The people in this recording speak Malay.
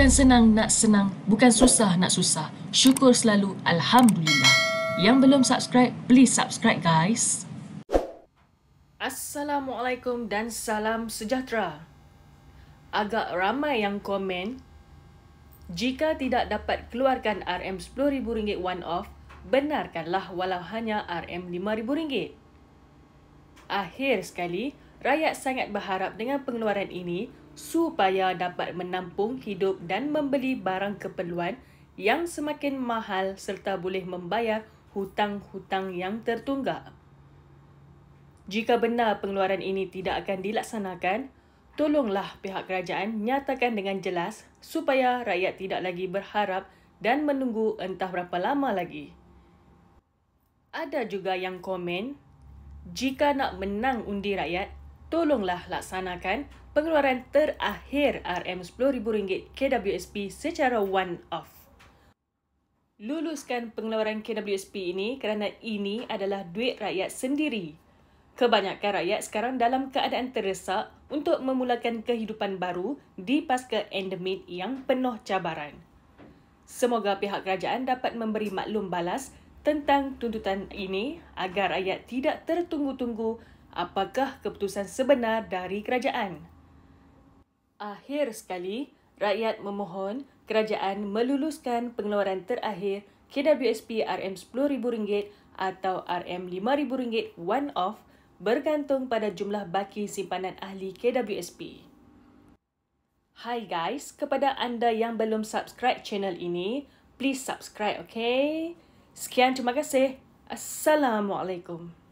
bukan senang nak senang, bukan susah nak susah. Syukur selalu, Alhamdulillah. Yang belum subscribe, please subscribe guys. Assalamualaikum dan salam sejahtera. Agak ramai yang komen, jika tidak dapat keluarkan RM10,000 one off, benarkanlah walau hanya RM5,000. Akhir sekali, rakyat sangat berharap dengan pengeluaran ini supaya dapat menampung hidup dan membeli barang keperluan yang semakin mahal serta boleh membayar hutang-hutang yang tertunggak. Jika benar pengeluaran ini tidak akan dilaksanakan, tolonglah pihak kerajaan nyatakan dengan jelas supaya rakyat tidak lagi berharap dan menunggu entah berapa lama lagi. Ada juga yang komen, jika nak menang undi rakyat, tolonglah laksanakan pengeluaran terakhir RM10,000 KWSP secara one-off. Luluskan pengeluaran KWSP ini kerana ini adalah duit rakyat sendiri. Kebanyakan rakyat sekarang dalam keadaan teresak untuk memulakan kehidupan baru di pasca endemik yang penuh cabaran. Semoga pihak kerajaan dapat memberi maklum balas tentang tuntutan ini agar rakyat tidak tertunggu-tunggu apakah keputusan sebenar dari kerajaan. Akhir sekali, rakyat memohon kerajaan meluluskan pengeluaran terakhir KWSP RM10,000 atau RM5,000 one-off bergantung pada jumlah baki simpanan ahli KWSP. Hai guys, kepada anda yang belum subscribe channel ini, please subscribe okay? Sekian terima kasih. Assalamualaikum.